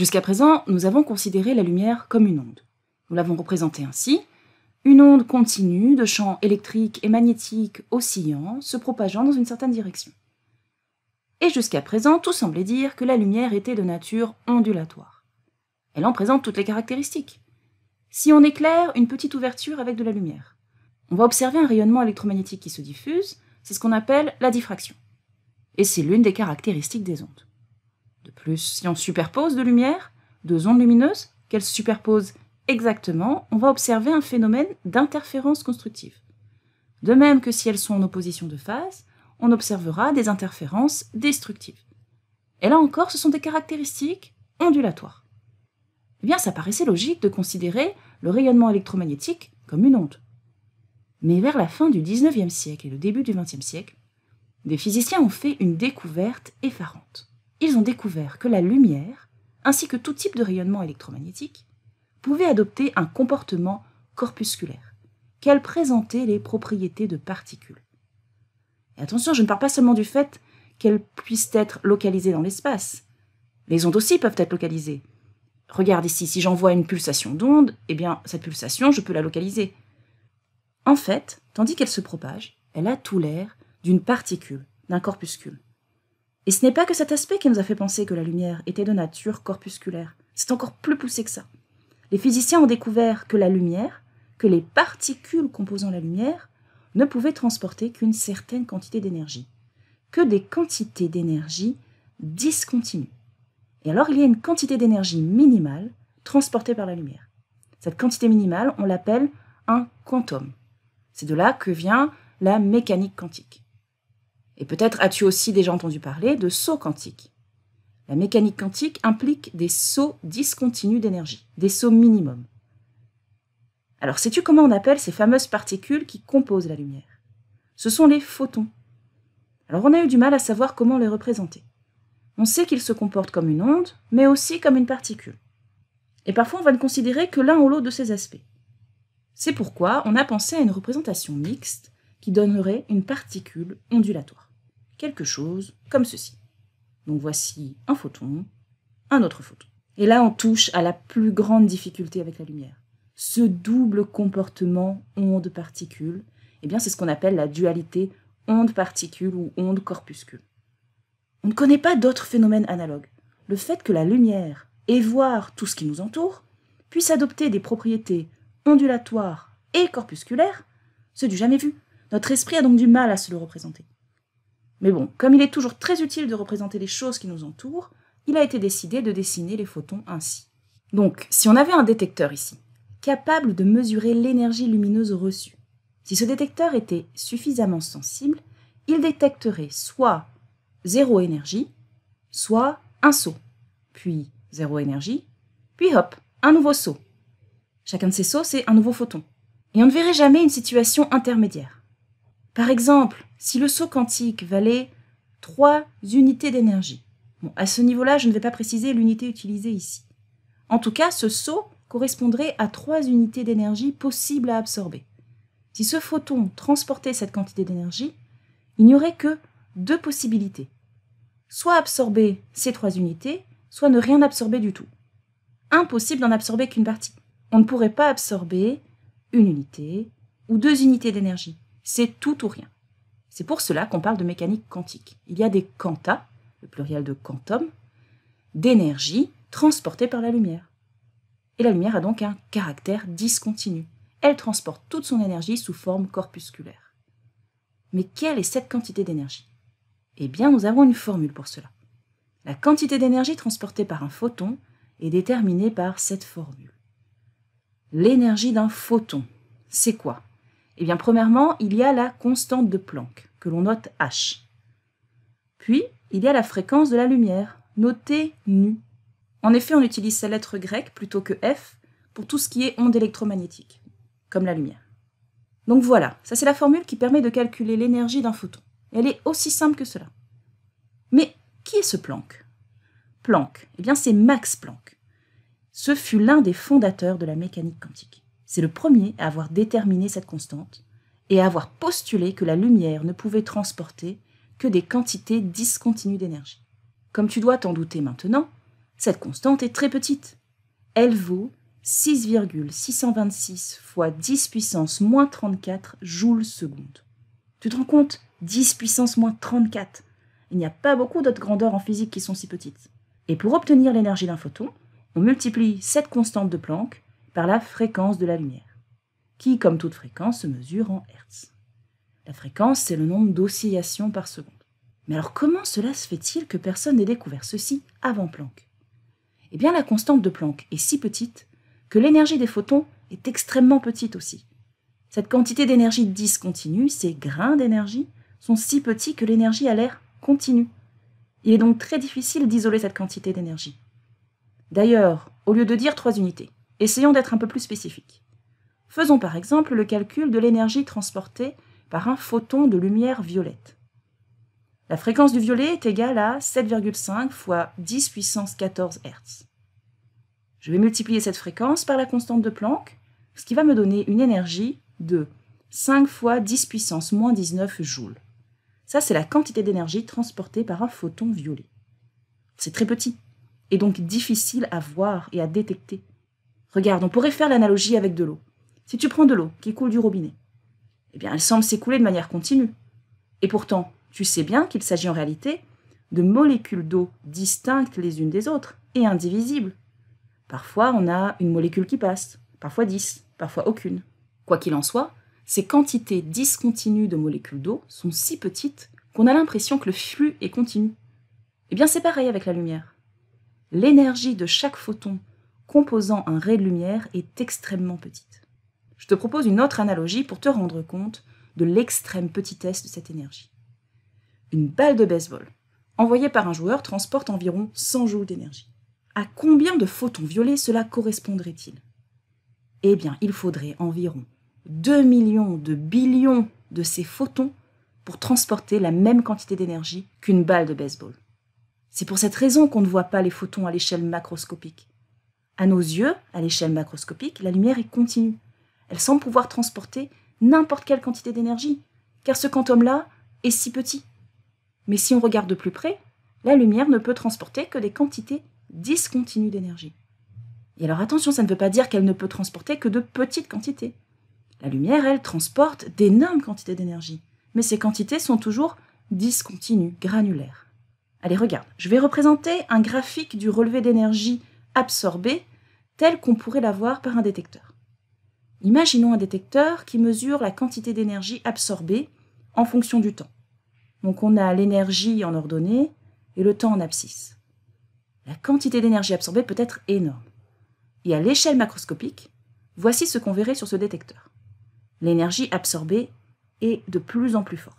Jusqu'à présent, nous avons considéré la lumière comme une onde. Nous l'avons représentée ainsi, une onde continue de champs électriques et magnétiques oscillants se propageant dans une certaine direction. Et jusqu'à présent, tout semblait dire que la lumière était de nature ondulatoire. Elle en présente toutes les caractéristiques. Si on éclaire une petite ouverture avec de la lumière, on va observer un rayonnement électromagnétique qui se diffuse, c'est ce qu'on appelle la diffraction. Et c'est l'une des caractéristiques des ondes. De plus, si on superpose deux lumières, deux ondes lumineuses, qu'elles se superposent exactement, on va observer un phénomène d'interférence constructive. De même que si elles sont en opposition de phase, on observera des interférences destructives. Et là encore, ce sont des caractéristiques ondulatoires. Eh bien, ça paraissait logique de considérer le rayonnement électromagnétique comme une onde. Mais vers la fin du XIXe siècle et le début du XXe siècle, des physiciens ont fait une découverte effarante ils ont découvert que la lumière, ainsi que tout type de rayonnement électromagnétique, pouvait adopter un comportement corpusculaire, qu'elle présentait les propriétés de particules. Et attention, je ne parle pas seulement du fait qu'elles puissent être localisées dans l'espace. Les ondes aussi peuvent être localisées. Regarde ici, si j'envoie une pulsation d'onde, eh bien, cette pulsation, je peux la localiser. En fait, tandis qu'elle se propage, elle a tout l'air d'une particule, d'un corpuscule. Et ce n'est pas que cet aspect qui nous a fait penser que la lumière était de nature corpusculaire. C'est encore plus poussé que ça. Les physiciens ont découvert que la lumière, que les particules composant la lumière, ne pouvaient transporter qu'une certaine quantité d'énergie, que des quantités d'énergie discontinues. Et alors il y a une quantité d'énergie minimale transportée par la lumière. Cette quantité minimale, on l'appelle un quantum. C'est de là que vient la mécanique quantique. Et peut-être as-tu aussi déjà entendu parler de sauts quantiques. La mécanique quantique implique des sauts discontinus d'énergie, des sauts minimums. Alors sais-tu comment on appelle ces fameuses particules qui composent la lumière Ce sont les photons. Alors on a eu du mal à savoir comment les représenter. On sait qu'ils se comportent comme une onde, mais aussi comme une particule. Et parfois on va ne considérer que l'un ou l'autre de ces aspects. C'est pourquoi on a pensé à une représentation mixte qui donnerait une particule ondulatoire quelque chose comme ceci. Donc voici un photon, un autre photon. Et là, on touche à la plus grande difficulté avec la lumière. Ce double comportement onde-particule, eh bien, c'est ce qu'on appelle la dualité onde-particule ou onde-corpuscule. On ne connaît pas d'autres phénomènes analogues. Le fait que la lumière et voir tout ce qui nous entoure puisse adopter des propriétés ondulatoires et corpusculaires, c'est du jamais vu. Notre esprit a donc du mal à se le représenter. Mais bon, comme il est toujours très utile de représenter les choses qui nous entourent, il a été décidé de dessiner les photons ainsi. Donc, si on avait un détecteur ici, capable de mesurer l'énergie lumineuse reçue, si ce détecteur était suffisamment sensible, il détecterait soit zéro énergie, soit un saut, puis zéro énergie, puis hop, un nouveau saut. Chacun de ces sauts, c'est un nouveau photon. Et on ne verrait jamais une situation intermédiaire. Par exemple, si le saut quantique valait 3 unités d'énergie, bon, à ce niveau-là, je ne vais pas préciser l'unité utilisée ici. En tout cas, ce saut correspondrait à 3 unités d'énergie possibles à absorber. Si ce photon transportait cette quantité d'énergie, il n'y aurait que deux possibilités. Soit absorber ces trois unités, soit ne rien absorber du tout. Impossible d'en absorber qu'une partie. On ne pourrait pas absorber une unité ou deux unités d'énergie. C'est tout ou rien. C'est pour cela qu'on parle de mécanique quantique. Il y a des quantas, le pluriel de quantum, d'énergie transportée par la lumière. Et la lumière a donc un caractère discontinu. Elle transporte toute son énergie sous forme corpusculaire. Mais quelle est cette quantité d'énergie Eh bien, nous avons une formule pour cela. La quantité d'énergie transportée par un photon est déterminée par cette formule. L'énergie d'un photon, c'est quoi eh bien, premièrement, il y a la constante de Planck, que l'on note H. Puis, il y a la fréquence de la lumière, notée nu. En effet, on utilise sa lettre grecque plutôt que F pour tout ce qui est onde électromagnétique, comme la lumière. Donc voilà, ça c'est la formule qui permet de calculer l'énergie d'un photon. elle est aussi simple que cela. Mais qui est ce Planck Planck, eh bien c'est Max Planck. Ce fut l'un des fondateurs de la mécanique quantique c'est le premier à avoir déterminé cette constante et à avoir postulé que la lumière ne pouvait transporter que des quantités discontinues d'énergie. Comme tu dois t'en douter maintenant, cette constante est très petite. Elle vaut 6,626 fois 10 puissance moins 34 joules seconde. Tu te rends compte 10 puissance moins 34. Il n'y a pas beaucoup d'autres grandeurs en physique qui sont si petites. Et pour obtenir l'énergie d'un photon, on multiplie cette constante de Planck par la fréquence de la lumière, qui, comme toute fréquence, se mesure en Hertz. La fréquence, c'est le nombre d'oscillations par seconde. Mais alors comment cela se fait-il que personne n'ait découvert ceci avant Planck Eh bien la constante de Planck est si petite que l'énergie des photons est extrêmement petite aussi. Cette quantité d'énergie discontinue, ces grains d'énergie, sont si petits que l'énergie à l'air continue. Il est donc très difficile d'isoler cette quantité d'énergie. D'ailleurs, au lieu de dire trois unités, Essayons d'être un peu plus spécifiques. Faisons par exemple le calcul de l'énergie transportée par un photon de lumière violette. La fréquence du violet est égale à 7,5 fois 10 puissance 14 Hz. Je vais multiplier cette fréquence par la constante de Planck, ce qui va me donner une énergie de 5 fois 10 puissance moins 19 joules. Ça, c'est la quantité d'énergie transportée par un photon violet. C'est très petit, et donc difficile à voir et à détecter. Regarde, on pourrait faire l'analogie avec de l'eau. Si tu prends de l'eau qui coule du robinet, eh bien, elle semble s'écouler de manière continue. Et pourtant, tu sais bien qu'il s'agit en réalité de molécules d'eau distinctes les unes des autres et indivisibles. Parfois, on a une molécule qui passe, parfois dix, parfois aucune. Quoi qu'il en soit, ces quantités discontinues de molécules d'eau sont si petites qu'on a l'impression que le flux est continu. Eh bien, c'est pareil avec la lumière. L'énergie de chaque photon composant un ray de lumière est extrêmement petite. Je te propose une autre analogie pour te rendre compte de l'extrême petitesse de cette énergie. Une balle de baseball, envoyée par un joueur, transporte environ 100 joules d'énergie. À combien de photons violets cela correspondrait-il Eh bien, il faudrait environ 2 millions de billions de ces photons pour transporter la même quantité d'énergie qu'une balle de baseball. C'est pour cette raison qu'on ne voit pas les photons à l'échelle macroscopique. À nos yeux, à l'échelle macroscopique, la lumière est continue. Elle semble pouvoir transporter n'importe quelle quantité d'énergie, car ce quantum-là est si petit. Mais si on regarde de plus près, la lumière ne peut transporter que des quantités discontinues d'énergie. Et alors attention, ça ne veut pas dire qu'elle ne peut transporter que de petites quantités. La lumière, elle, transporte d'énormes quantités d'énergie, mais ces quantités sont toujours discontinues, granulaires. Allez, regarde, je vais représenter un graphique du relevé d'énergie absorbée telle qu'on pourrait l'avoir par un détecteur. Imaginons un détecteur qui mesure la quantité d'énergie absorbée en fonction du temps. Donc on a l'énergie en ordonnée et le temps en abscisse. La quantité d'énergie absorbée peut être énorme. Et à l'échelle macroscopique, voici ce qu'on verrait sur ce détecteur. L'énergie absorbée est de plus en plus forte.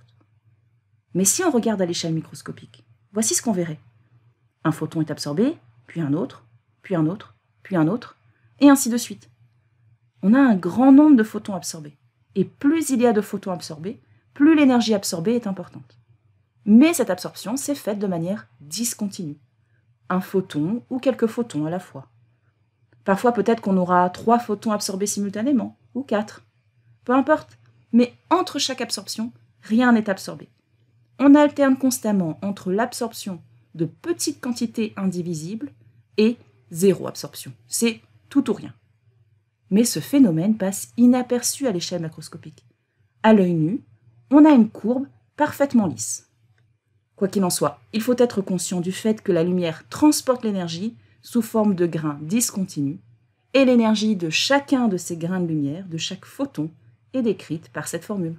Mais si on regarde à l'échelle microscopique, voici ce qu'on verrait. Un photon est absorbé, puis un autre, puis un autre, puis un autre, et ainsi de suite. On a un grand nombre de photons absorbés. Et plus il y a de photons absorbés, plus l'énergie absorbée est importante. Mais cette absorption s'est faite de manière discontinue. Un photon ou quelques photons à la fois. Parfois peut-être qu'on aura trois photons absorbés simultanément, ou quatre. Peu importe. Mais entre chaque absorption, rien n'est absorbé. On alterne constamment entre l'absorption de petites quantités indivisibles et zéro absorption. C'est tout ou rien. Mais ce phénomène passe inaperçu à l'échelle macroscopique. À l'œil nu, on a une courbe parfaitement lisse. Quoi qu'il en soit, il faut être conscient du fait que la lumière transporte l'énergie sous forme de grains discontinus, et l'énergie de chacun de ces grains de lumière, de chaque photon, est décrite par cette formule.